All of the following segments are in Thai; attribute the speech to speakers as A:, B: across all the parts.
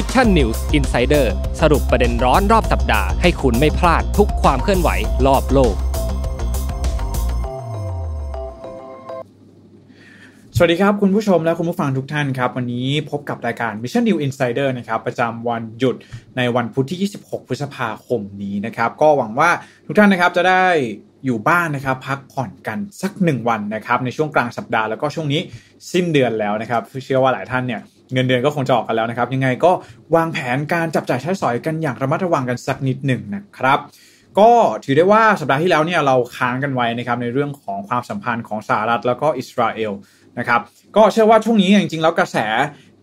A: Mission News Insider สรุปประเด็นร้อนรอบสัปดาห์ให้คุณไม่พลาดทุกความเคลื่อนไหวรอบโลก สวัสดีครับคุณผู้ชมและคุณผู้ฟังทุกท่านครับ วันนี้พบกับรายการ Mission n e w Insider นะครับ ประจำวันหยุดในวันพุธที่ 26 พฤษภาคมนี้นะครับ ก็หวังว่าทุกท่านนะครับ จะได้อยู่บ้านนะครับพักผ่อนกันสักหนึ่งวันนะครับ ในช่วงกลางสัปดาห์แล้วก็ช่วงนี้สิ้นเดือนแล้วนะครับเชื่อว่าหลายท่านเนี่ยเงินเดือนก็คงจะออกกันแล้วนะครับยังไงก็วางแผนการจับจ่ายใช้สอยกันอย่างระมัดระวังกันสักนิดหนึ่งนะครับก็ถือได้ว่าสัปดาห์ที่แล้วเนี่ยเราค้างกันไว้นะครับในเรื่องของความสัมพันธ์ของสหรัฐแล้วก็อิสราเอลนะครับก็เชื่อว่าช่วงนี้จริงๆแล้วกระแส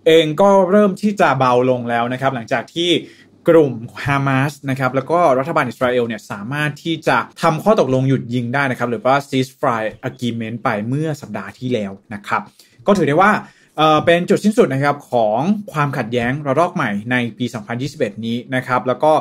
A: เองก็เริ่มที่จะเบาลงแล้วนะครับหลังจากที่กลุ่มฮามาสนะครับแล้วก็รัฐบาลอิสราเอลเนี่ยสามารถที่จะทำข้อตกลงหยุดยิงได้นะครับหรือว่า ceasefire agreement ไปเมื่อสัปดาห์ที่แล้วนะครับ ก็ถือได้ว่าเป็นจุดสิ้นสุดนะครับของความขัดแย้งระลอกใหม่ในปี 2021 นี้นะครับแล้วก็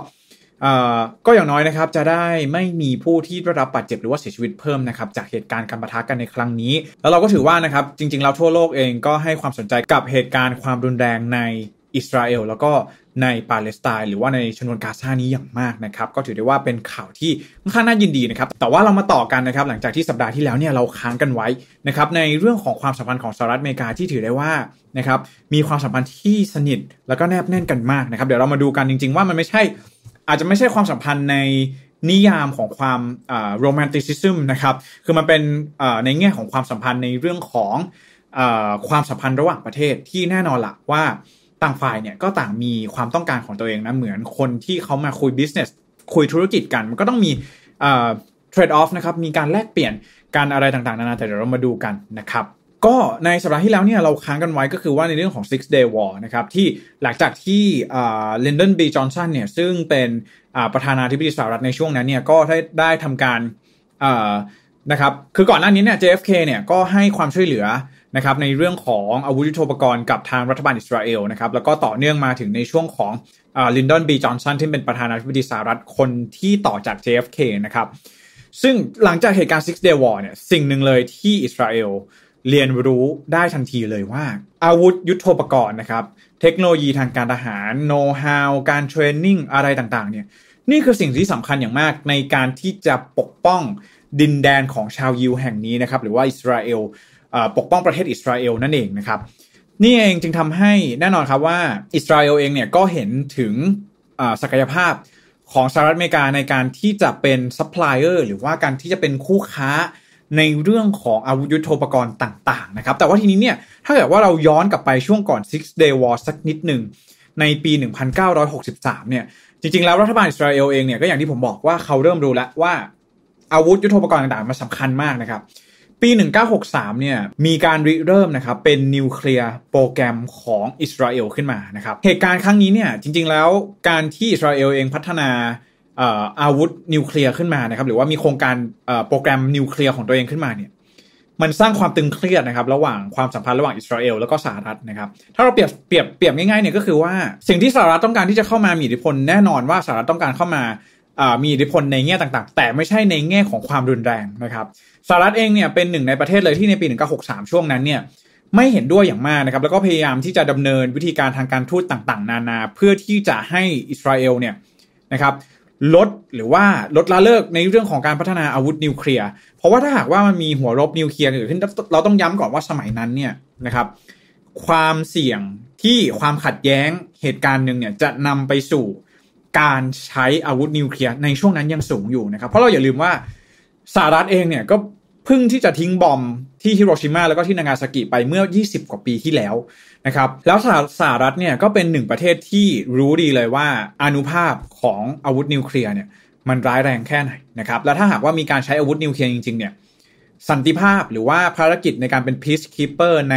A: ก็อย่างน้อยนะครับจะได้ไม่มีผู้ที่ได้รับบาดเจ็บหรือว่าเสียชีวิตเพิ่มนะครับจากเหตุการณ์การประทะกันในครั้งนี้ แล้วเราก็ถือว่านะครับจริงๆแล้วทั่วโลกเองก็ให้ความสนใจกับเหตุการณ์ความรุนแรงในอิสราเอลแล้วก็ในปาเลสไตน์หรือว่าในชนวนกาซานี้อย่างมากนะครับก็ถือได้ว่าเป็นข่าวที่ค่อนข้างน่ายินดีนะครับแต่ว่าเรามาต่อกันนะครับ หลังจากที่สัปดาห์ที่แล้วเนี่ยเราค้างกันไว้นะครับในเรื่องของความสัมพันธ์ของสหรัฐอเมริกาที่ถือได้ว่านะครับมีความสัมพันธ์ที่สนิทแล้วก็แนบแน่นกันมากนะครับเดี๋ยวเรามาดูกันจริง ๆ ว่ามันไม่ใช่อาจจะไม่ใช่ความสัมพันธ์ในนิยามของความโรแมนติซิซึมนะครับคือมันเป็นในแง่ของความสัมพันธ์ในเรื่องของความสัมพันธ์ระหว่างประเทศที่แน่นอนละว่าต่างฝ่ายเนี่ยก็ต่างมีความต้องการของตัวเองนะเหมือนคนที่เขามาคุย business คุยธุรกิจกันมันก็ต้องมีเอ่อ trade off นะครับมีการแลกเปลี่ยนการอะไรต่างๆ นานาแต่เดี๋ยวเรามาดูกันนะครับก็ในสัปดาห์ที่แล้วเนี่ยเราค้างกันไว้ก็คือว่าในเรื่องของ six day war นะครับที่หลังจากที่เลนดอนบีจอห์นสันเนี่ยซึ่งเป็นประธานาธิบดีสหรัฐในช่วงนั้นเนี่ยก็ได้ได้ทำการนะครับคือก่อนหน้านี้เนี่ย JFK เนี่ยก็ให้ความช่วยเหลือนะครับในเรื่องของอาวุธยุโทโธปกรณ์กับทางรัฐบาลอิสราเอลนะครับแล้วก็ต่อเนื่องมาถึงในช่วงของลินดอนบีจอห์นสันที่เป็นประธานาธิบดีสหรัฐคนที่ต่อจาก JFK นะครับซึ่งหลังจากเหตุการณ์ Six Day War เนี่ยสิ่งหนึ่งเลยที่อิสราเอล เรียนรู้ได้ทันทีเลยว่า อาวุธยุโทโธปกรณ์นะครับเทคโนโลยีทางการทหาร โน้ตฮาว การเทรนนิ่งอะไรต่างๆเนี่ยนี่คือสิ่งที่สำคัญอย่างมากในการที่จะปกป้องดินแดนของชาวยิวแห่งนี้นะครับหรือว่าอิสราเอลปกป้องประเทศอิสราเอลนั่นเองนะครับนี่เองจึงทำให้แน่นอนครับว่าอิสราเอลเองเนี่ยก็เห็นถึงศักยภาพของสหรัฐอเมริกาในการที่จะเป็นซัพพลายเออร์หรือว่าการที่จะเป็นคู่ค้าในเรื่องของอาวุธยุโทโธปกรณ์ต่างๆนะครับแต่ว่าทีนี้เนี่ยถ้าเกิดว่าเราย้อนกลับไปช่วงก่อน six day war สักนิดหนึ่งในปี 1963 เนี่ยจริงๆแล้วรัฐบาลอิสราเอลเองเนี่ยก็อย่างที่ผมบอกว่าเขาเริ่มรู้แล้วว่าอาวุธยุโทโธปกรณ์ต่างๆมันสาคัญมากนะครับปี 1963เนี่ย มีการริเริ่มนะครับ เป็นนิวเคลียร์โปรแกรมของอิสราเอลขึ้นมานะครับ เหตุการณ์ครั้งนี้เนี่ย จริงๆแล้ว การที่อิสราเอลเองพัฒนาอาวุธนิวเคลียร์ขึ้นมา นะครับ หรือว่ามีโครงการโปรแกรมนิวเคลียร์ของตัวเองขึ้นมาเนี่ย มันสร้างความตึงเครียดนะครับ ระหว่างความสัมพันธ์ระหว่างอิสราเอลแล้วก็สหรัฐนะครับ ถ้าเราเปรียบเปรียบเปรียบง่ายๆ เนี่ยก็คือว่า สิ่งที่สหรัฐต้องการที่จะเข้ามามีอิทธิพลแน่นอนว่าสหรัฐต้องการเข้ามามีอิทธิพลในแง่ต่างๆ แต่ไม่ใช่ในแง่ของความรุนแรงนะครับ สหรัฐเองเนี่ยเป็นหนึ่งในประเทศเลยที่ในปี 1963 ช่วงนั้นเนี่ยไม่เห็นด้วยอย่างมากนะครับ แล้วก็พยายามที่จะดำเนินวิธีการทางการทูตต่างๆ นานาเพื่อที่จะให้อิสราเอลเนี่ยนะครับ ลดหรือว่าลดละเลิกในเรื่องของการพัฒนาอาวุธนิวเคลียร์ เพราะว่าถ้าหากว่ามันมีหัวรบนิวเคลียร์เกิดขึ้นเราต้องย้ำก่อนว่าสมัยนั้นเนี่ยนะครับความเสี่ยงที่ความขัดแย้งเหตุการณ์หนึ่งเนี่ยจะนำไปสู่การใช้อาวุธนิวเคลียร์ในช่วงนั้นยังสูงอยู่นะครับเพราะเราอย่าลืมว่าสหรัฐเองเนี่ยก็เพิ่งที่จะทิ้งบอมที่ฮิโรชิมาแล้วก็ที่นางาซากิไปเมื่อ 20 กว่าปีที่แล้วนะครับ แล้วสหรัฐเนี่ยก็เป็นหนึ่งประเทศที่รู้ดีเลยว่า อนุภาพของอาวุธนิวเคลียร์เนี่ยมันร้ายแรงแค่ไหนนะครับและถ้าหากว่ามีการใช้อาวุธนิวเคลียร์จริงๆเนี่ยสันติภาพหรือว่าภารกิจในการเป็นพีชคปเปอร์ใน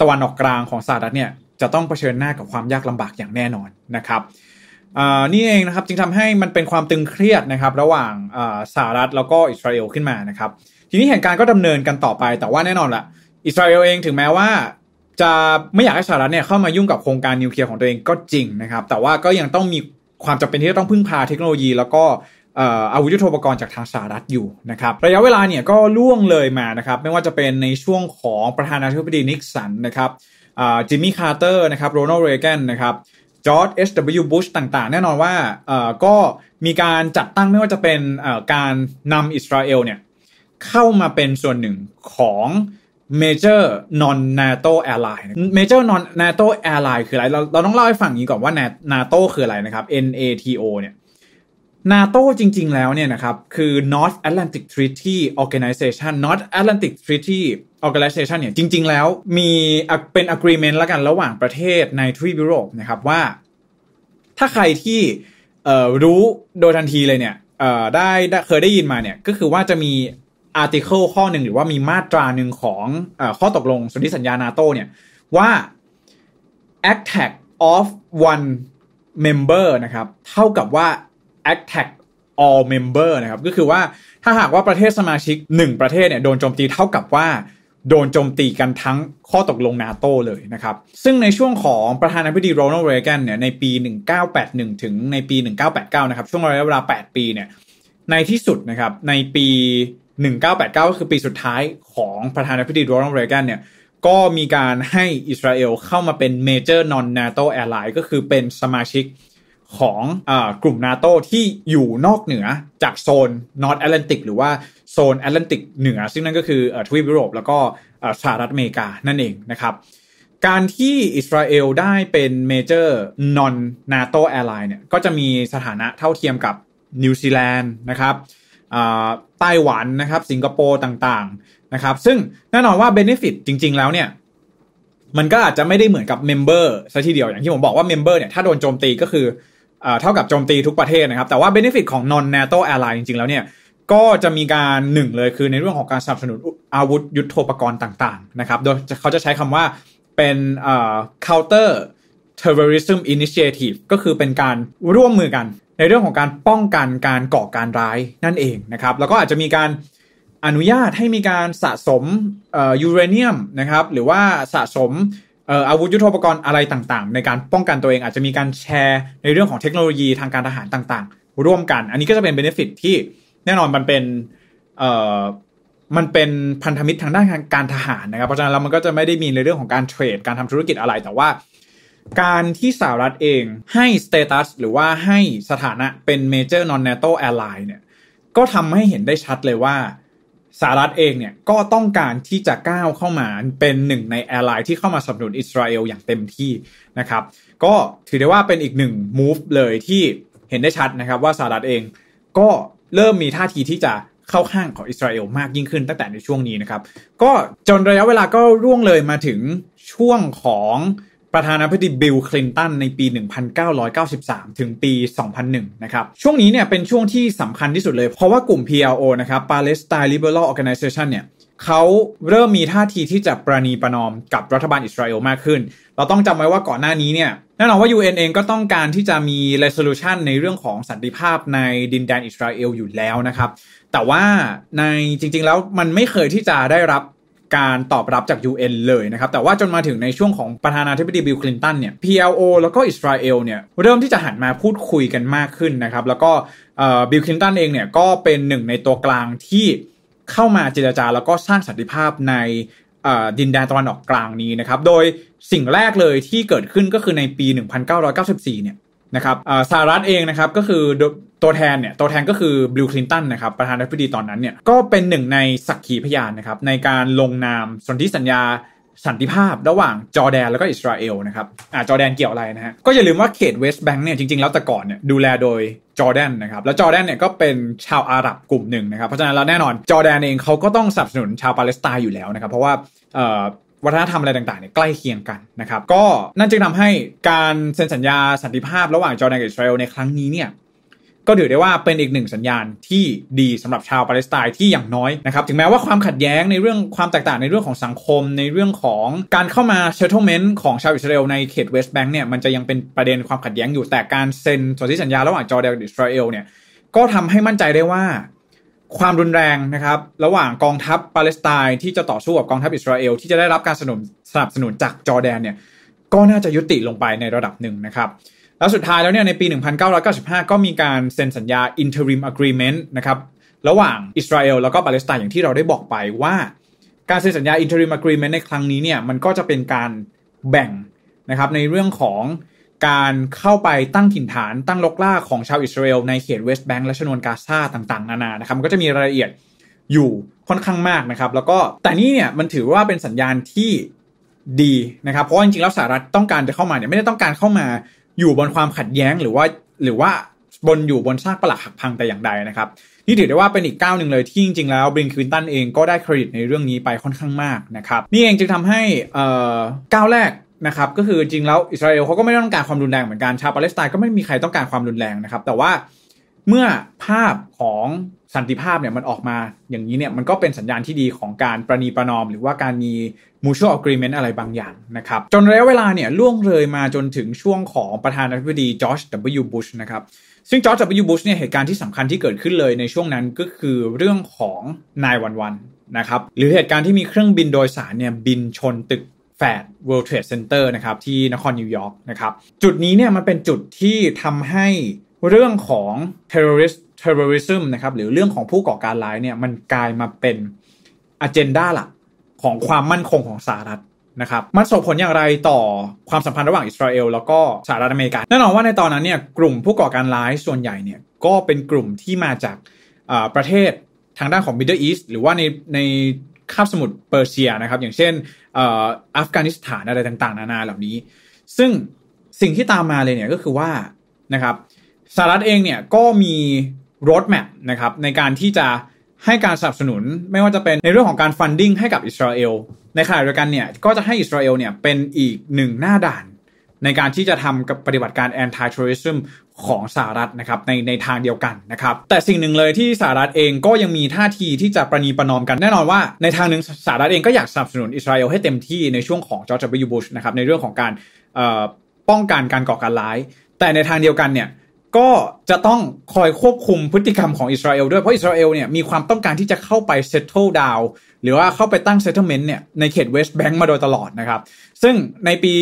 A: ตะวันออกกลางของสหรัฐเนี่ยจะต้องเผชิญหน้ากับความยากลำบากอย่างแน่นอนนะครับนี่เองนะครับจึงทำให้มันเป็นความตึงเครียดนะครับระหว่างสหรัฐแล้วก็อิสราเอลขึ้นมานะครับทีนี้เหตุการณ์ก็ดำเนินกันต่อไปแต่ว่าแน่นอนละอิสราเอลเองถึงแม้ว่าจะไม่อยากให้สหรัฐเนี่ยเข้ามายุ่งกับโครงการนิวเคลียร์ของตัวเองก็จริงนะครับแต่ว่าก็ยังต้องมีความจำเป็นที่จะต้องพึ่งพาเทคโนโลยีแล้วก็อาวุธยุทโธปกรณ์จากทางสหรัฐอยู่นะครับระยะเวลาเนี่ยก็ล่วงเลยมานะครับไม่ว่าจะเป็นในช่วงของประธานาธิบดีนิกสันนะครับจิมมี่คาร์เตอร์นะครับโรนัลด์เรแกนนะครับจอร์ดเอชดับเบิลยูบุชต่างๆ แน่นอนว่าก็มีการจัดตั้งไม่ว่าจะเป็นการนำอิสราเอลเนี่ยเข้ามาเป็นส่วนหนึ่งของเมเจอร์นอนนาโตแอร์ไลน์เมเจอร์นอนนาโตแอร์ไลน์คืออะไรเราเราต้องเล่าให้ฟังอย่างนี้ก่อนว่านาโตคืออะไรนะครับ NATO เนี่ยนาโตจริง ๆ แล้วเนี่ยนะครับคือ North Atlantic Treaty Organization North Atlantic Treaty Organization เนี่ยจริงๆ แล้วมีเป็น agreement แล้วกัน ระหว่างประเทศในทวีปยุโรปนะครับว่า ถ้าใครที่รู้โดยทันทีเลยเนี่ยได้เคยได้ยินมาเนี่ยก็คือว่าจะมี article ข้อหนึ่งหรือว่ามีมาตราหนึ่งของอข้อตกลงสนธิสัญญานาโตเนี่ยว่า attack of one member นะครับเท่ากับว่า attack all member นะครับ ก็คือว่าถ้าหากว่าประเทศสมาชิก1ประเทศเนี่ยโดนโจมตีเท่ากับว่า โดนโจมตีกันทั้งข้อตกลงนาโตเลยนะครับ ซึ่งในช่วงของประธานาธิบดีโรนัลด์เรแกนเนี่ยในปี 1981 ถึงในปี 1989 นะครับช่วงระยะเวลา 8 ปีเนี่ย ในที่สุดนะครับ ในปี 1989ก็คือปีสุดท้ายของประธานาธิบดีโรนัลด์เรแกนเนี่ย ก็มีการให้อิสราเอลเข้ามาเป็นเเมจอร์นอนนาโตแอร์ไลน์ก็คือเป็นสมาชิกของอกลุ่มนาโตที่อยู่นอกเหนือจากโซนนอร์ทแอตแลนติกหรือว่าโซนแอตแลนติกเหนือ ซึ่งนั่นก็คือทวีปยุโรป แล้วก็สหรัฐอเมริกานั่นเองนะครับการที่อิสราเอลได้เป็นเมเจอร์นอนนาโตแอร์ไลน์เนี่ยก็จะมีสถานะเท่าเทียมกับนิวซีแลนด์นะครับไต้หวันนะครับสิงคโปร์ต่างๆนะครับซึ่งแน่นอนว่าเบนฟิตจริงๆแล้วเนี่ยมันก็อาจจะไม่ได้เหมือนกับเมมเบอร์ซะทีเดียวอย่างที่ผมบอกว่าเมมเบอร์เนี่ยถ้าโดนโจมตีก็คือเท่ากับโจมตีทุกประเทศนะครับ แต่ว่าเบนฟิตของนนอ n โตแอร์ไลน์จริงๆแล้วเนี่ยก็จะมีการหนึ่งเลยคือในเรื่องของการสนับสนุนอาวุธยุโทโธปกรณ์ต่างๆนะครับโดยเขาจะใช้คำว่าเป็น counter terrorism initiative ก็คือเป็นการร่วมมือกัน ในเรื่องของการป้องกันการก่อการร้ายนั่นเองนะครับ แล้วก็อาจจะมีการอนุญาตให้มีการสะสมยูเรเนียมนะครับหรือว่าสะสมอาวุธยุโทโธปกรณ์อะไรต่างๆ ในการป้องกันตัวเองอาจจะมีการแชร์ ในเรื่องของเทคโนโลยีทางการทหารต่างๆ ร่วมกัน อันนี้ก็จะเป็นเบนฟิตที่แน่นอนมันเป็นเอ่อมันเป็นพันธมิตรทางด้านการทหารนะครับเพราะฉะนั้นแล้วมันก็จะไม่ได้มีในเรื่องของการเทรดการทำธุรกิจอะไร แต่ว่า การที่สหรัฐเองให้สเตตัสหรือว่าให้สถานะเป็นเมเจอร์นอนเนโตแอร์ไลน์เนี่ยก็ทำให้เห็นได้ชัดเลยว่าสหรัฐเองเนี่ยก็ต้องการที่จะก้าวเข้ามาเป็นหนึ่งในแอร์ไลน์ที่เข้ามาสนับสนุนอิสราเอลอย่างเต็มที่นะครับก็ถือได้ว่าเป็นอีกหนึ่งมูฟเลยที่เห็นได้ชัดนะครับว่าสหรัฐเองก็เริ่มมีท่าทีที่จะเข้าข้างของอิสราเอลมากยิ่งขึ้นตั้งแต่ในช่วงนี้นะครับก็จนระยะเวลาก็ร่วงเลยมาถึงช่วงของประธานาธิบดีบิลคลินตันในปี 1993 ถึงปี 2001 นะครับ ช่วงนี้เนี่ยเป็นช่วงที่สำคัญที่สุดเลย เพราะว่ากลุ่ม PLO นะครับ Palestine Liberal Organization เนี่ยเขาเริ่มมีท่าทีที่จะประนีประนอมกับรัฐบาลอิสราเอลมากขึ้น เราต้องจำไว้ว่าก่อนหน้านี้เนี่ย แน่นอนว่า UN เองก็ต้องการที่จะมี resolution ในเรื่องของสันติภาพในดินแดนอิสราเอลอยู่แล้วนะครับ แต่ว่าในจริง ๆแล้วมันไม่เคยที่จะได้รับการตอบรับจาก UN เลยนะครับ แต่ว่าจนมาถึงในช่วงของประธานาธิบดีบิลคลินตันเนี่ย PLO แล้วก็อิสราเอลเนี่ยเริ่มที่จะหันมาพูดคุยกันมากขึ้นนะครับ แล้วก็บิลคลินตันเองเนี่ยก็เป็นหนึ่งในตัวกลางที่เข้ามาเจรจาแล้วก็สร้างสันติภาพในดินแดนตะวันออกกลางนี้นะครับโดยสิ่งแรกเลยที่เกิดขึ้นก็คือในปี 1994 เนี่ยนะครับสหรัฐเองนะครับก็คือตัวแทนเนี่ยตัวแทนก็คือบิลคลินตันนะครับประธานาธิบดีตอนนั้นเนี่ยก็เป็นหนึ่งในสักขีพยานนะครับในการลงนามสนธิสัญญาสันติภาพระหว่างจอแดนแล้วก็อิสราเอลนะครับอ่าจอแดนเกี่ยวอะไรนะฮะ ก็อย่าลืมว่าเขตเวสต์แบงค์เนี่ยจริงๆ แล้วแต่ก่อนเนี่ยดูแลโดยจอแดนนะครับแล้วจอแดนเนี่ยก็เป็นชาวอาหรับกลุ่มหนึ่งนะครับเพราะฉะนั้นแล้วแน่นอนจอแดนเองเขาก็ต้องสนับสนุนชาวปาเลสไตน์อยู่แล้วนะครับเพราะว่าเอ่อวัฒนธรรมอะไรต่างๆเนี่ยใกล้เคียงกันนะครับก็นั่นจึงทาให้การเซ็นสัญญาสันติภาพระหว่างจอร์แดนกับอิสราเอลในครั้งนี้เนี่ยก็ถือได้ว่าเป็นอีกหนึ่งสัญญาณที่ดีสำหรับชาวปาเลสไตน์ที่อย่างน้อยนะครับถึงแม้ว่าความขัดแย้งในเรื่องความแตกต่างในเรื่องของสังคมในเรื่องของการเข้ามาเชตเทเมนต์ของชาวอิสราเอลในเขตเวสต์แบงก์เนี่ยมันจะยังเป็นประเด็นความขัดแย้งอยู่แต่การเซ็นสนิสัญญาระหว่างจอร์แดนกับอิสราเอลเนี่ยก็ทำให้มั่นใจได้ว่าความรุนแรงนะครับระหว่างกองทัพปาเลสไตน์ที่จะต่อสู้กับกองทัพอิสราเอลที่จะได้รับการสนับสนับสนุนจากจอร์แดนเนี่ยก็น่าจะยุติลงไปในระดับหนึ่งนะครับแล้วสุดท้ายแล้วเนี่ยในปี 1995 ก็มีการเซ็นสัญญา interim agreement นะครับระหว่างอิสราเอลแล้วก็ปาเลสไตน์อย่างที่เราได้บอกไปว่าการเซ็นสัญญา interim agreement ในครั้งนี้เนี่ยมันก็จะเป็นการแบ่งนะครับในเรื่องของการเข้าไปตั้งถิ่นฐานตั้งลกล่าของชาวอิสราเอลในเขตเวสต์แบงก์และชนวนกาซาต่างๆนานานะครับมันก็จะมีรายละเอียดอยู่ค่อนข้างมากนะครับแล้วก็แต่นี่เนี่ยมันถือว่าเป็นสัญญาณที่ดีนะครับเพราะจริงๆแล้วสหรัฐต้องการจะเข้ามาเนี่ยไม่ได้ต้องการเข้ามาอยู่บนความขัดแย้งหรือว่าหรือว่าบนอยู่บนซากปลักหักพังแต่อย่างใดนะครับนี่ถือได้ว่าเป็นอีกก้าวหนึ่งเลยที่จริงๆแล้วบริงคินตันเองก็ได้เครดิตในเรื่องนี้ไปค่อนข้างมากนะครับ นี่เองจึงทำให้ก้าวแรกนะครับก็คือจริงแล้วอิสราเอลเขาก็ไม่ต้องการความรุนแรงเหมือนกันชาวปาเลสไตน์ก็ไม่มีใครต้องการความรุนแรงนะครับ แต่ว่าเมื่อภาพของสันติภาพเนี่ยมันออกมาอย่างนี้เนี่ยมันก็เป็นสัญญาณที่ดีของการประนีประนอม หรือว่าการมี mutual agreement อะไรบางอย่างนะครับ จนระยะเวลาเนี่ยล่วงเลยมาจนถึงช่วงของประธานาธิบดีจอร์จ W. บุชนะครับซึ่งจอร์จ W. บุชเนี่ยเหตุการณ์ที่สำคัญที่เกิดขึ้นเลยในช่วงนั้นก็คือเรื่องของนายวันวันนะครับหรือเหตุการณ์ที่มีเครื่องบินโดยสารเนี่ยบินชนตึกแฟด World Trade Center นะครับ ที่นครนิวยอร์กนะครับจุดนี้เนี่ยมันเป็นจุดที่ทำให้เรื่องของ terrorist terrorism นะครับหรือเรื่องของผู้ก่อการร้ายเนี่ยมันกลายมาเป็น agenda หลักของความมั่นคงของสหรัฐนะครับมันส่งผลอย่างไรต่อความสัมพันธ์ระหว่างอิสราเอลแล้วก็สหรัฐอเมริกาแน่นอนว่าในตอนนั้นเนี่ยกลุ่มผู้ก่อการร้ายส่วนใหญ่เนี่ยก็เป็นกลุ่มที่มาจากประเทศทางด้านของดเดิลอีสต์หรือว่าในในคาบสมุทรเปอร์เซียนะครับอย่างเช่นอัฟกานิสถานอะไรต่าง ๆ นานาเหล่านี้ ซึ่งสิ่งที่ตามมาเลยเนี่ยก็คือว่านะครับสหรัฐเองเนี่ยก็มีรถแมพนะครับในการที่จะให้การสนับสนุนไม่ว่าจะเป็นในเรื่องของการฟันดิ้งให้กับอิสราเอล ในขณะเดียวกันเนี่ยก็จะให้อิสราเอลเนี่ยเป็นอีกหนึ่งหน้าด่านในการที่จะทำกับปฏิบัติการ anti t ร r r o ิซึมของสหรัฐนะครับในในทางเดียวกันนะครับแต่สิ่งหนึ่งเลยที่สหรัฐเองก็ยังมีท่าทีที่จะประนีประนอมกัน แน่นอนว่าในทางหนึ่งสหรัฐเองก็อยากสนับสนุนอิสราเอลให้เต็มที่ในช่วงของจอร์จบิลยูบุชนะครับในเรื่องของการป้องกันการก่อการร้าย แต่ในทางเดียวกันเนี่ยก็จะต้องคอยควบคุมพฤติกรรมของอิสราเอลด้วย เพราะอิสราเอลเนี่ยมีความต้องการที่จะเข้าไปเซตเทิลดาวหรือว่าเข้าไปตั้งเตเทิลเมนต์เนี่ยในเขตเวสต์แบงก์มาโดยตลอดนะครับ ซึ่งในปี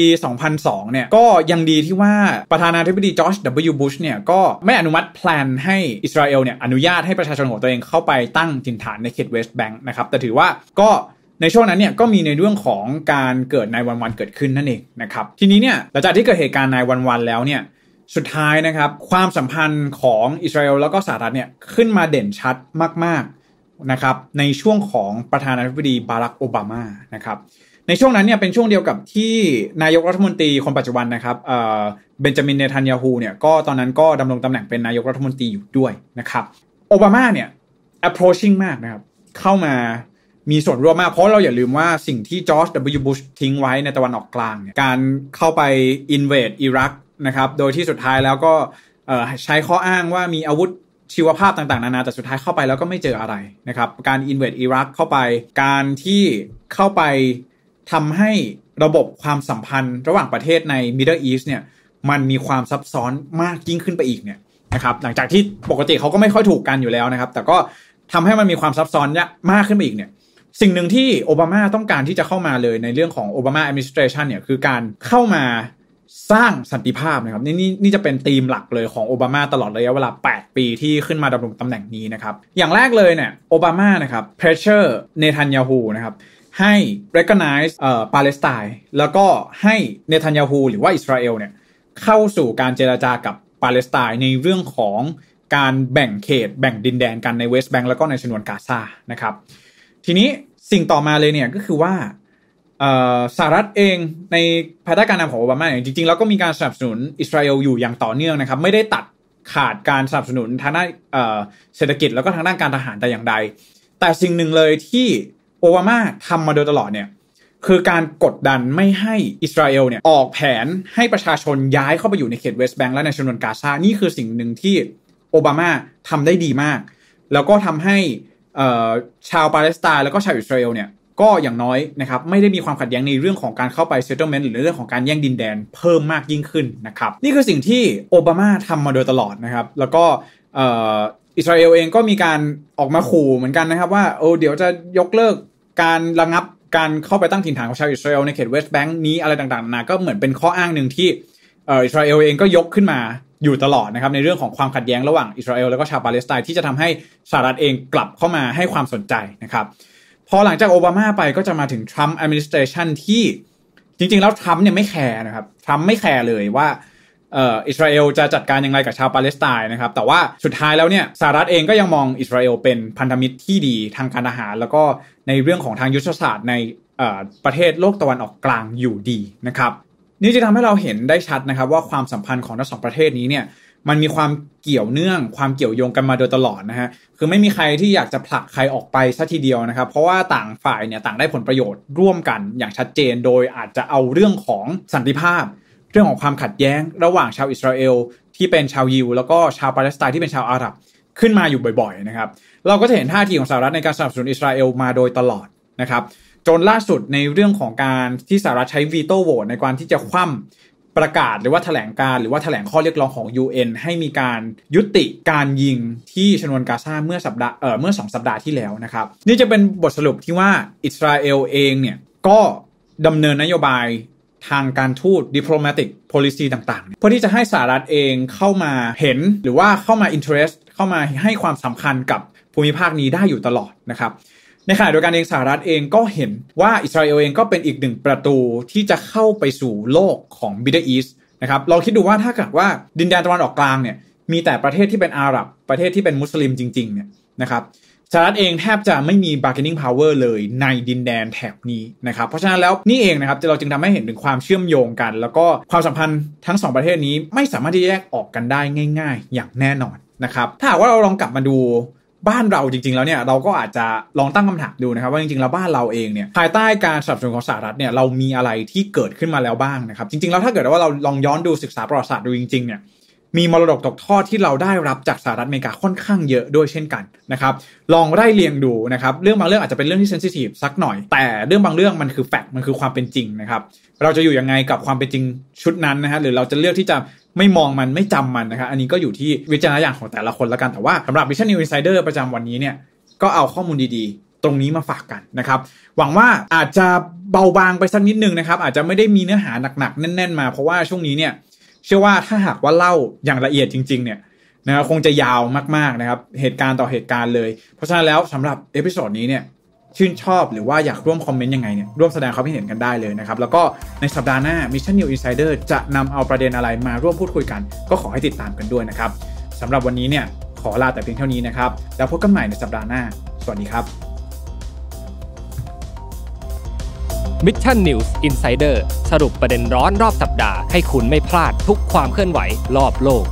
A: 2002เนี่ยก็ยังดีที่ว่าประธานาธิบดีจอร์จ W. บุชเนี่ยก็ไม่อนุมัติแพลนให้อิสราเอลเนี่ยอนุญาตให้ประชาชนของตัวเองเข้าไปตั้งถิ่นฐานในเขตเวสต์แบงก์นะครับแต่ถือว่าก็ในช่วงนั้นเนี่ยก็มีในเรื่องของการเกิดนายวันวันเกิดขึ้นนั่นเองนะครับทีนี้เนี่ยหลังจากที่เกิดเหตุการณ์นายวันวันแล้วเนี่ยสุดท้ายนะครับ ความสัมพันธ์ของอิสราเอลแล้วก็สหรัฐเนี่ยขึ้นมาเด่นชัดมากๆนะครับในช่วงของประธานาธิบดี บารักโอบามานะครับในช่วงนั้นเนี่ยเป็นช่วงเดียวกับที่นายกรัฐมนตรีคนปัจจุบันนะครับเออเบนจามินเนทันยาฮูเนี่ยก็ตอนนั้นก็ดำรงตำแหน่งเป็นนายกรัฐมนตรีอยู่ด้วยนะครับโอบามาเนี่ย approaching มากนะครับเข้ามามีส่วนร่วมมากเพราะเราอย่าลืมว่าสิ่งที่จอร์จ W. บุชทิ้งไว้ในตะวันออกกลางเนี่ยการเข้าไป i n v เว e อิรักนะครับ โดยที่สุดท้ายแล้วก็ใช้ข้ออ้างว่ามีอาวุธชีวภาพต่างๆนานา แต่สุดท้ายเข้าไปแล้วก็ไม่เจออะไรนะครับ การอินเวดอิรักเข้าไป การที่เข้าไปทำให้ระบบความสัมพันธ์ระหว่างประเทศใน Middle East เนี่ย มันมีความซับซ้อนมากยิ่งขึ้นไปอีกเนี่ยนะครับ หลังจากที่ปกติเขาก็ไม่ค่อยถูกกันอยู่แล้วนะครับ แต่ก็ทำให้มันมีความซับซ้อนเยมากขึ้นไปอีกเนี่ย สิ่งหนึ่งที่โอบามาต้องการที่จะเข้ามาเลยในเรื่องของโอบามาแอดมิสเทรชันเนี่ย คือการเข้ามาสร้างสันติภาพนะครับนี่นี่นี่จะเป็นธีมหลักเลยของโอบามาตลอดระยะเวลา 8 ปีที่ขึ้นมาดำรงตำแหน่งนี้นะครับอย่างแรกเลยเนี่ยโอบามานะครับเพรสเชอร์เนทันยาฮูนะครับให้ recognize เอ่อปาเลสไตน์แล้วก็ให้เนทันยาฮูหรือว่าอิสราเอลเนี่ยเข้าสู่การเจราจากับปาเลสไตน์ในเรื่องของการแบ่งเขตแบ่งดินแดนกันในเวสต์แบงก์แล้วก็ในชนวนกาซานะครับทีนี้สิ่งต่อมาเลยเนี่ยก็คือว่าสหรัฐเองในภายใต้การนำของโอบามาจริงๆ แล้วก็มีการสนับสนุนอิสราเอลอยู่อย่างต่อเนื่องนะครับไม่ได้ตัดขาดการสนับสนุนทางด้านเศรษฐกิจแล้วก็ทางด้านการทหารแต่อย่างใด แต่สิ่งหนึ่งเลยที่โอบามาทำมาโดยตลอดเนี่ยคือการกดดันไม่ให้อิสราเอลเนี่ยออกแผนให้ประชาชนย้ายเข้าไปอยู่ในเขตเวสต์แบงก์และในชนวนกาซานี่คือสิ่งหนึ่งที่โอบามาทำได้ดีมากแล้วก็ทำให้ชาวปาเลสไตน์แล้วก็ชาวอิสราเอลเนี่ยก็อย่างน้อยนะครับไม่ได้มีความขัดแย้งในเรื่องของการเข้าไป settlement หรือเรื่องของการแย่งดินแดนเพิ่มมากยิ่งขึ้นนะครับ นี่คือสิ่งที่โอบามาทำมาโดยตลอดนะครับ แล้วก็อิสราเอลเองก็มีการออกมาขู่เหมือนกันนะครับว่าโอ้เดี๋ยวจะยกเลิกการระงับการเข้าไปตั้งถิ่นฐานของชาวอิสราเอลในเขตเวสต์แบงก์นี้อะไรต่างๆนะก็เหมือนเป็นข้ออ้างหนึ่งที่อิสราเอลเองก็ยกขึ้นมาอยู่ตลอดนะครับในเรื่องของความขัดแย้งระหว่างอิสราเอลแล้วก็ชาวปาเลสไตน์ที่จะทำให้สหรัฐเองกลับเข้ามาให้ความสนใจนะครับพอหลังจากโอบามาไปก็จะมาถึงทรัมป์แอดมินิสเตรชันที่จริง ๆ แล้วทรัมป์เนี่ยไม่แคร์นะครับทรัมป์ไม่แคร์เลยว่าอิสราเอลจะจัดการยังไงกับชาวปาเลสไตน์นะครับ แต่ว่าสุดท้ายแล้วเนี่ยสหรัฐเองก็ยังมองอิสราเอลเป็นพันธมิตรที่ดีทางการทหาร แล้วก็ในเรื่องของทางยุทธศาสตร์ในประเทศโลกตะวันออกกลางอยู่ดีนะครับ นี่จะทำให้เราเห็นได้ชัดนะครับว่าความสัมพันธ์ของทั้งสองประเทศนี้เนี่ยมันมีความเกี่ยวเนื่องความเกี่ยวโยงกันมาโดยตลอดนะฮะคือไม่มีใครที่อยากจะผลักใครออกไปซะทีเดียวนะครับ เพราะว่าต่างฝ่ายเนี่ยต่างได้ผลประโยชน์ร่วมกันอย่างชัดเจนโดยอาจจะเอาเรื่องของสันติภาพ เรื่องของความขัดแย้งระหว่างชาวอิสราเอลที่เป็นชาวยิวแล้วก็ชาวปาเลสไตน์ที่เป็นชาวอาหรับขึ้นมาอยู่บ่อยๆนะครับเราก็จะเห็นท่าทีของสหรัฐในการสนับสนุนอิสราเอลมา โดยตลอดนะครับจนล่าสุดในเรื่องของการที่สหรัฐใช้วีโต้โหวตในการที่จะคว่ำประกาศหรือว่าถแถลงการหรือว่าถแถลงข้อเรียกร้องของ UN ให้มีการยุติการยิงที่ชนวนกาซาเมื่อสัปดาห์เออเมื่อ 2 สัปดาห์ที่แล้วนะครับ นี่จะเป็นบทสรุปที่ว่าอิสราเอลเองเนี่ยก็ดำเนินนโยบายทางการทูตดิปโลมาติกพ o l i c y ต่างๆ เพื่อที่จะให้สหรัฐเองเข้ามาเห็นหรือว่าเข้ามาอินเทรสเข้ามาให้ความสำคัญกับภูมิภาคนี้ได้อยู่ตลอดนะครับในขณะเดียวกันเองสหรัฐเองก็เห็นว่าอิสราเอลเองก็เป็นอีกหนึ่งประตูที่จะเข้าไปสู่โลกของบิดอีสนะครับเราคิดดูว่าถ้าเกิดว่าดินแดนตะวันออกกลางเนี่ยมีแต่ประเทศที่เป็นอาหรับประเทศที่เป็นมุสลิมจริงๆเนี่ยนะครับสหรัฐเองแทบจะไม่มี bargaining power เลยในดินแดนแถบนี้นะครับเพราะฉะนั้นแล้วนี่เองนะครับเราจึงทำให้เห็นถึงความเชื่อมโยงกัน แล้วก็ความสัมพันธ์ทั้ง2ประเทศนี้ไม่สามารถที่แยกออกกันได้ง่าย ๆ อย่างแน่นอนนะครับถ้าหากว่าเราลองกลับมาดูบ้านเราจริง ๆ แล้วเนี่ยเราก็อาจจะลองตั้งคำถามดูนะครับว่าจริงๆแล้วบ้านเราเองเนี่ยภายใต้การสนับสนุนของสหรัฐเนี่ยเรามีอะไรที่เกิดขึ้นมาแล้วบ้างนะครับจริงๆแล้วถ้าเกิดว่าเราลองย้อนดูศึกษาประวัติศาสตร์ดูจริงๆเนี่ยมีมรดกตกทอดที่เราได้รับจากสหรัฐอเมริกาค่อนข้างเยอะด้วยเช่นกันนะครับลองไล่เรียงดูนะครับเรื่องบางเรื่องอาจจะเป็นเรื่องที่เซนซิทีฟสักหน่อย แต่เรื่องบางเรื่องมันคือแฟกต์มันคือความเป็นจริงนะครับเราจะอยู่ยังไงกับความเป็นจริงชุดนั้นนะฮะหรือเราจะเลือกที่จะไม่มองมันไม่จำมันนะครับ อันนี้ก็อยู่ที่วิจารณญาณของแต่ละคนละกันแต่ว่าสำหรับ v i s s i o n New Insider ประจำวันนี้เนี่ยก็เอาข้อมูลดีๆ ตรงนี้มาฝากกันนะครับหวังว่าอาจจะเบาบางไปสักนิดนึงนะครับอาจจะไม่ได้มีเนื้อหาหนักๆแน่นๆมาเพราะว่าช่วงนี้เนี่ยเชื่อว่าถ้าหากว่าเล่าอย่างละเอียดจริงๆเนี่ยนะครับคงจะยาวมากๆนะครับเหตุการณ์ต่อเหตุการณ์เลย เพราะฉะนั้นแล้วสำหรับเอพิโซดนี้เนี่ยชื่นชอบหรือว่าอยากร่วมคอมเมนต์ยังไงเนี่ยร่วมแสดงความคิดเห็นกันได้เลยนะครับแล้วก็ในสัปดาห์หน้า Mission New Insider จะนำเอาประเด็นอะไรมาร่วมพูดคุยกัน ก็ขอให้ติดตามกันด้วยนะครับสำหรับวันนี้เนี่ยขอลาแต่เพียงเท่านี้นะครับแล้วพบกันใหม่ในสัปดาห์หน้าสวัสดีครับมิชชั่นนิวส์อินไซเดอร์สรุปประเด็นร้อนรอบสัปดาห์ให้คุณไม่พลาดทุกความเคลื่อนไหวรอบโลก